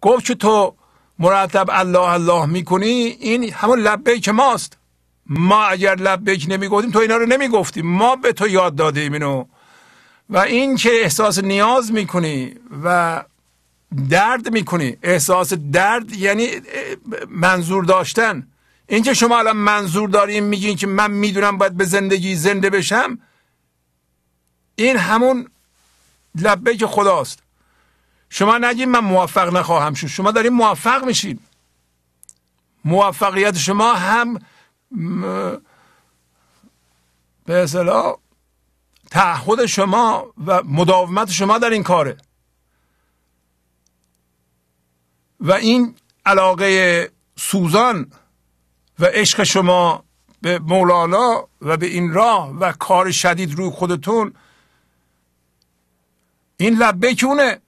گفت که تو مرتب الله الله میکنی این همون لبیک ماست ما اگر لبیک نمیگفتیم تو اینا رو نمیگفتی ما به تو یاد دادیم اینو و این که احساس نیاز میکنی و درد میکنی احساس درد یعنی منظور داشتن این که شما الان منظور داریم میگین که من میدونم باید به زندگی زنده بشم این همون لبه که خداست شما نگید من موفق نخواهم شد شما داریم موفق میشید موفقیت شما هم به اصلا تعهد شما و مداومت شما در این کاره و این علاقه سوزان و عشق شما به مولانا و به این راه و کار شدید روی خودتون این لبه کونه